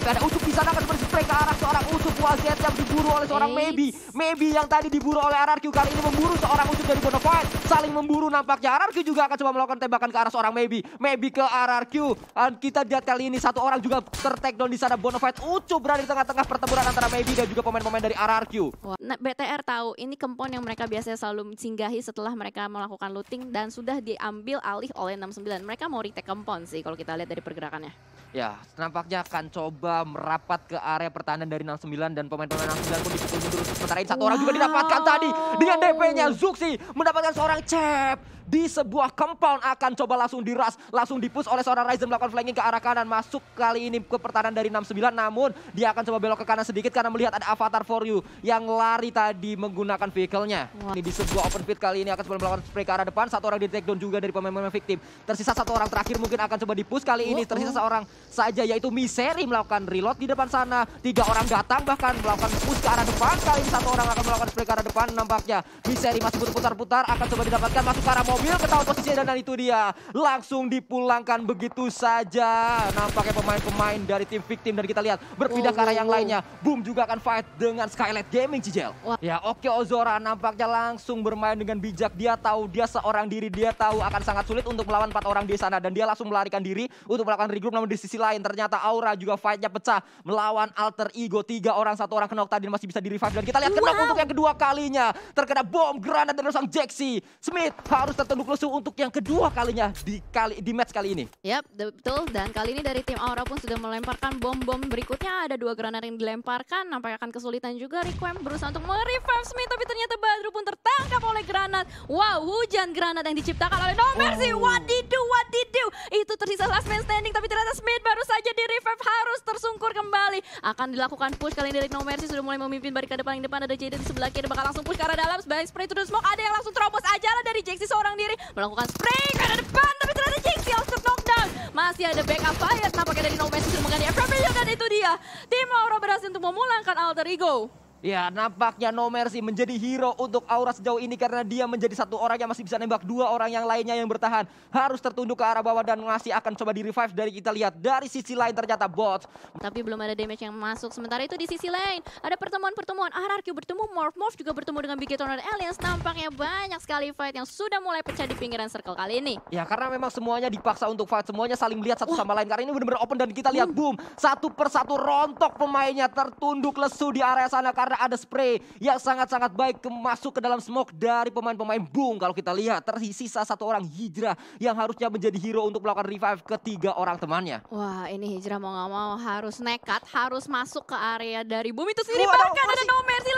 Tapi ada di sana akan berspray ke arah seorang usuk Wazet yang diburu oleh seorang Maybe. Maybe yang tadi diburu oleh RRQ kali ini memburu seorang usuk dari Bonafide. Saling memburu nampaknya. RRQ juga akan coba melakukan tembakan ke arah seorang Maybe. Maybe ke RRQ. Dan kita lihat kali ini satu orang juga tertek down di sana Bonafide. Ucup berada di tengah-tengah pertempuran antara Maybe dan juga pemain-pemain dari RRQ. Wah, nah, BTR tahu ini kempon yang mereka biasanya selalu singgahi setelah mereka melakukan looting dan sudah diambil alih oleh 69. Mereka mau retake kempon sih kalau kita lihat dari pergerakannya. Ya, nampaknya akan coba merapat ke area pertahanan dari 69 dan pemain-pemain 69 pun dipukul mundur. Sementara ini satu wow. orang juga didapatkan tadi dengan DP-nya Zuxi mendapatkan seorang cep di sebuah compound akan coba langsung diras, langsung dipus oleh seorang Ryzen melakukan flanking ke arah kanan masuk kali ini ke pertahanan dari 69 namun dia akan coba belok ke kanan sedikit karena melihat ada Avatar for you yang lari tadi menggunakan vehicle-nya. Wow. Ini di sebuah open pit kali ini akan coba melakukan spray ke arah depan, satu orang di take down juga dari pemain-pemain victim. Tersisa satu orang terakhir mungkin akan coba dipus kali ini, tersisa seorang saja yaitu misery melakukan reload di depan sana. Tiga orang datang bahkan melakukan push ke arah depan. Kali ini satu orang akan melakukan spray ke arah depan nampaknya. misery masih berputar-putar akan coba didapatkan masuk ke arah mobil ketahuan posisinya dan itu dia. Langsung dipulangkan begitu saja. Nampaknya pemain-pemain dari tim victim dan kita lihat berpindah oh, ke arah yang oh, lainnya. Boom juga akan fight dengan Skylight Gaming Cijel. Wah. Ya oke okay, Ozora nampaknya langsung bermain dengan bijak. Dia tahu dia seorang diri dia tahu akan sangat sulit untuk melawan empat orang di sana dan dia langsung melarikan diri untuk melakukan regroup namun di sisi lain ternyata Aura juga fightnya pecah melawan Alter Ego. Tiga orang, satu orang kenok tadi masih bisa di revive. Dan kita lihat kenok wow. untuk yang kedua kalinya. Terkena bom, granat dan sang Jaxi. Smith harus tertunduk lesu untuk yang kedua kalinya di kali di match kali ini. Yap, betul. Dan kali ini dari tim Aura pun sudah melemparkan bom-bom berikutnya. Ada dua granat yang dilemparkan. Nampaknya akan kesulitan juga. Requiem berusaha untuk merevive Smith. Tapi ternyata Badru pun tertangkap oleh granat. Wow, hujan granat yang diciptakan oleh No Mercy. Oh. What did do, what did do? Itu tersisa last man standing. Tapi ternyata Smith baru saja di revive harus tersungkur kembali. Akan dilakukan push kali ini dari No Mercy sudah mulai memimpin barikade depan yang depan ada Jaden di sebelah kiri bakal langsung push ke arah dalam sebagai spray to the smoke ada yang langsung terobos aja lah dari Jaxi seorang diri melakukan spray ke arah depan tapi ternyata Jaxi langsung down. Masih ada backup fire tampaknya dari No Mercy sudah mengganti FFP dan itu dia. Tim Aura berhasil untuk memulangkan alter ego. Ya, nampaknya No Mercy menjadi hero untuk Aura sejauh ini karena dia menjadi satu orang yang masih bisa nembak dua orang yang lainnya yang bertahan. Harus tertunduk ke arah bawah dan masih akan coba di revive dari kita lihat dari sisi lain ternyata bot. Tapi belum ada damage yang masuk. Sementara itu di sisi lain ada pertemuan-pertemuan. RRQ bertemu Morph, Morph juga bertemu dengan Big Honor Aliens. Nampaknya banyak sekali fight yang sudah mulai pecah di pinggiran circle kali ini. Ya, karena memang semuanya dipaksa untuk fight. Semuanya saling melihat satu sama lain karena ini benar-benar open dan kita lihat hmm. boom. Satu persatu rontok pemainnya tertunduk lesu di area sana karena karena ada spray yang sangat-sangat baik masuk ke dalam smoke dari pemain-pemain Bung. Kalau kita lihat tersisa satu orang hijrah yang harusnya menjadi hero untuk melakukan revive ketiga orang temannya. Wah ini hijrah mau gak mau harus nekat, harus masuk ke area dari Bumi itu sendiri. Bahkan ada no mercy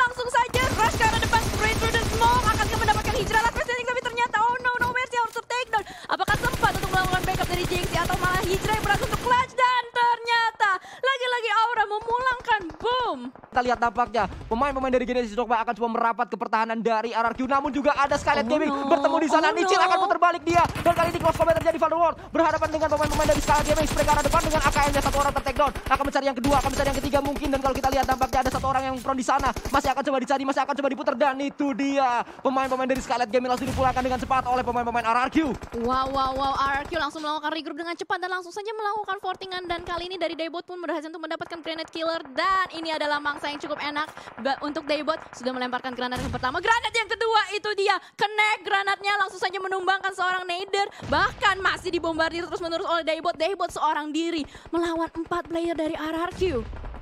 lihat tampaknya pemain-pemain dari Genesis Dogma akan coba merapat ke pertahanan dari RRQ namun juga ada Skylight oh Gaming no. bertemu di sana oh Nicil no. akan putar balik dia dan kali ini close combat terjadi Valorant berhadapan dengan pemain-pemain dari Skylight Gaming spray ke depan dengan AKM-nya satu orang tertakedown akan mencari yang kedua akan mencari yang ketiga mungkin dan kalau kita lihat tampaknya ada satu orang yang prone di sana masih akan coba dicari masih akan coba diputar dan itu dia pemain-pemain dari Skylight Gaming langsung dipulangkan dengan cepat oleh pemain-pemain RRQ wow wow wow RRQ langsung melakukan regroup dengan cepat dan langsung saja melakukan fortingan dan kali ini dari Daybot pun berhasil untuk mendapatkan grenade killer dan ini adalah mangsa yang cukup enak untuk Daybot. Sudah melemparkan granat yang pertama. Granat yang kedua itu dia. kena granatnya langsung saja menumbangkan seorang Nader. Bahkan masih dibombardir terus-menerus oleh Daybot. Daybot seorang diri melawan empat player dari RRQ.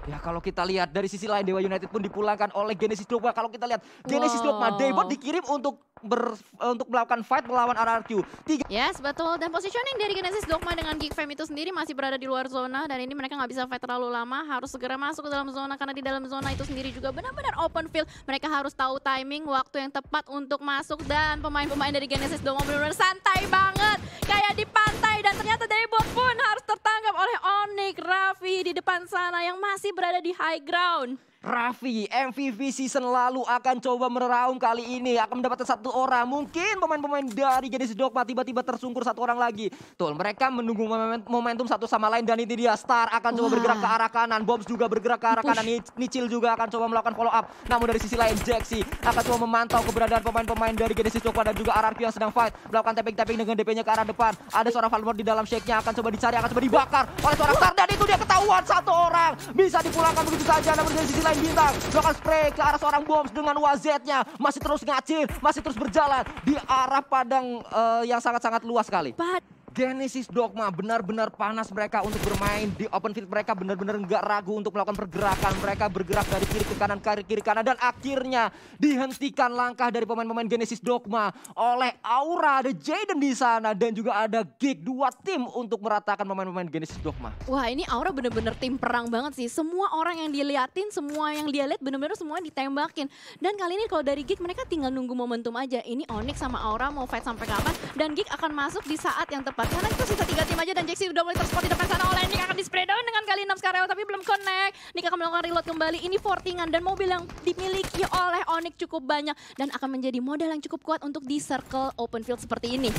Ya kalau kita lihat dari sisi lain Dewa United pun dipulangkan oleh Genesis Dogma. Kalau kita lihat Genesis wow. Dogma Daybot dikirim untuk ber, untuk melakukan fight melawan RRQ. Tiga. Yes, ya, betul. Dan positioning dari Genesis Dogma dengan Geek Fam itu sendiri masih berada di luar zona dan ini mereka nggak bisa fight terlalu lama, harus segera masuk ke dalam zona karena di dalam zona itu sendiri juga benar-benar open field. Mereka harus tahu timing, waktu yang tepat untuk masuk dan pemain-pemain dari Genesis Dogma benar-benar santai banget, kayak di pantai dan ternyata dari bot pun harus tertangkap oleh Onik Raffi di depan sana yang masih berada di high ground. Raffi, MVP season lalu akan coba meraung kali ini. Akan mendapatkan satu orang. Mungkin pemain-pemain dari jenis Dogma tiba-tiba tersungkur satu orang lagi. Tuh, mereka menunggu momentum satu sama lain. Dan ini dia, Star akan coba Wah. bergerak ke arah kanan. Bobs juga bergerak ke arah Push. kanan. Nichil juga akan coba melakukan follow up. Namun dari sisi lain, Jaxi akan coba memantau keberadaan pemain-pemain dari Genesis Dogma. Dan juga RRQ yang sedang fight. Melakukan tapping-tapping dengan DP-nya ke arah depan. Ada seorang Valmor di dalam shake-nya. Akan coba dicari, akan coba dibakar oleh seorang Star. Dan itu dia ketahuan satu orang. Bisa dipulangkan begitu saja. Namun dari sisi lain, Bintang bintang melakukan spray ke arah seorang Bombs dengan wazetnya masih terus ngacir, masih terus berjalan di arah padang uh, yang sangat-sangat luas sekali. But Genesis Dogma benar-benar panas mereka untuk bermain di open field mereka benar-benar nggak ragu untuk melakukan pergerakan mereka bergerak dari kiri ke kanan kiri kiri kanan dan akhirnya dihentikan langkah dari pemain-pemain Genesis Dogma oleh Aura ada Jaden di sana dan juga ada Gig dua tim untuk meratakan pemain-pemain Genesis Dogma. Wah ini Aura benar-benar tim perang banget sih semua orang yang diliatin semua yang dia lihat bener-bener semua ditembakin dan kali ini kalau dari Gig mereka tinggal nunggu momentum aja ini Onyx sama Aura mau fight sampai kapan dan Gig akan masuk di saat yang tepat dapat. Karena itu sisa tiga tim aja dan Jaxi udah mulai terspot di depan sana oleh Nick akan di spray down dengan kali 6 Skarel tapi belum connect. Nick akan melakukan reload kembali. Ini fortingan dan mobil yang dimiliki oleh Onyx cukup banyak dan akan menjadi modal yang cukup kuat untuk di circle open field seperti ini.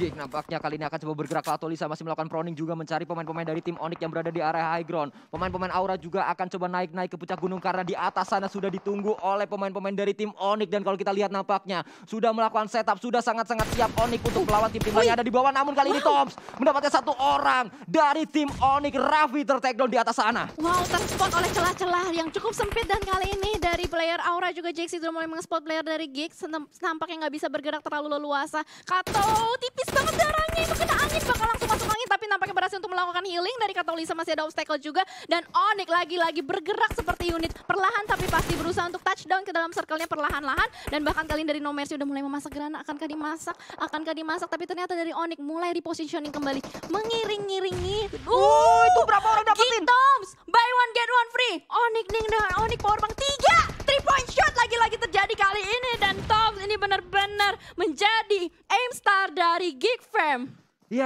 Gig nampaknya kali ini akan coba bergerak ke Atolisa masih melakukan proning juga mencari pemain-pemain dari tim Onyx yang berada di area high ground. Pemain-pemain Aura juga akan coba naik-naik ke puncak gunung karena di atas sana sudah ditunggu oleh pemain-pemain dari tim Onyx dan kalau kita lihat nampaknya sudah melakukan setup sudah sangat-sangat siap Onyx untuk melawan tim-tim lain ada di bawah namun kali ini Toms mendapatkan satu orang dari tim Onyx Raffi tertekdown di atas sana. Wow, terspot oleh celah-celah yang cukup sempit dan kali ini dari player Aura juga Jaxi sudah mulai mengespot player dari Gig nampaknya nggak bisa bergerak terlalu leluasa. Kato tipis banget darahnya itu kena angin bakal langsung masuk angin tapi nampaknya berhasil untuk melakukan healing dari Katolisa masih ada obstacle juga dan Onyx lagi-lagi bergerak seperti unit perlahan tapi pasti berusaha untuk touchdown ke dalam circle-nya perlahan-lahan dan bahkan kali dari No Mercy udah mulai memasak gerana akankah dimasak akankah dimasak tapi ternyata dari Onyx mulai repositioning kembali mengiring iringi uh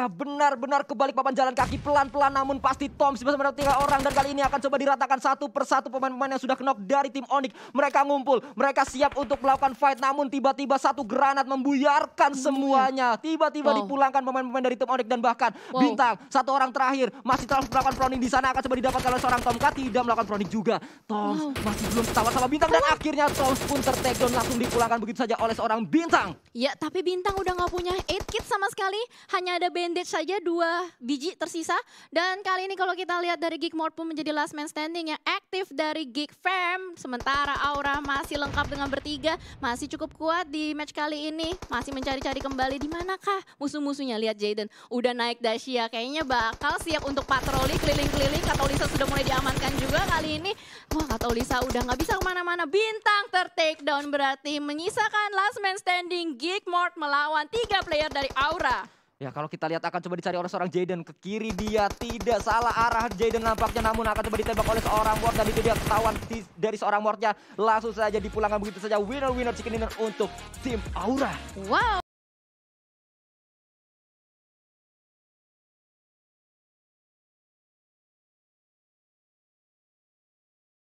have, but benar-benar kebalik papan jalan kaki pelan-pelan namun pasti Tom bisa tiga orang dan kali ini akan coba diratakan satu persatu pemain-pemain yang sudah knock dari tim Onyx. Mereka ngumpul, mereka siap untuk melakukan fight namun tiba-tiba satu granat membuyarkan iya. semuanya. Tiba-tiba wow. dipulangkan pemain-pemain dari tim Onyx dan bahkan wow. Bintang satu orang terakhir masih terus melakukan proning di sana akan coba didapatkan oleh seorang Tomcat tidak melakukan proning juga. Tom wow. masih belum ketawa sama Bintang dan akhirnya Tom pun tertekan langsung dipulangkan begitu saja oleh seorang Bintang. Ya, tapi Bintang udah nggak punya eight kit sama sekali, hanya ada bandage saja saja dua biji tersisa. Dan kali ini kalau kita lihat dari Geekmore pun menjadi last man standing yang aktif dari Geek Fam Sementara Aura masih lengkap dengan bertiga, masih cukup kuat di match kali ini. Masih mencari-cari kembali di manakah musuh-musuhnya. Lihat Jaden udah naik dashia kayaknya bakal siap untuk patroli keliling-keliling. Katolisa sudah mulai diamankan juga kali ini. Wah Katolisa udah nggak bisa kemana-mana. Bintang tertake down berarti menyisakan last man standing Geekmore melawan tiga player dari Aura. Ya kalau kita lihat akan coba dicari oleh seorang Jaden ke kiri dia tidak salah arah Jaden nampaknya namun akan coba ditembak oleh seorang Ward dan itu dia ketahuan dari seorang Wardnya langsung saja dipulangkan begitu saja winner winner chicken dinner untuk tim Aura. Wow.